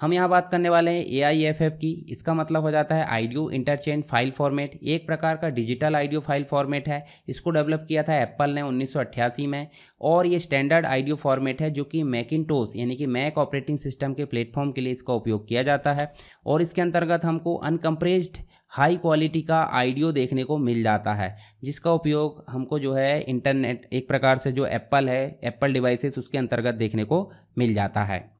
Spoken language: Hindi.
हम यहाँ बात करने वाले हैं ए आई एफ एफ की इसका मतलब हो जाता है आइडियो इंटरचेंज फाइल फॉर्मेट एक प्रकार का डिजिटल आइडियो फाइल फॉर्मेट है इसको डेवलप किया था एप्पल ने 1988 में और ये स्टैंडर्ड आइडियो फॉर्मेट है जो कि मैकिनटोस यानी कि मैक ऑपरेटिंग सिस्टम के प्लेटफॉर्म के लिए इसका उपयोग किया जाता है और इसके अंतर्गत हमको अनकम्प्रेस्ड हाई क्वालिटी का आइडियो देखने को मिल जाता है जिसका उपयोग हमको जो है इंटरनेट एक प्रकार से जो एप्पल है एप्पल डिवाइसेस उसके अंतर्गत देखने को मिल जाता है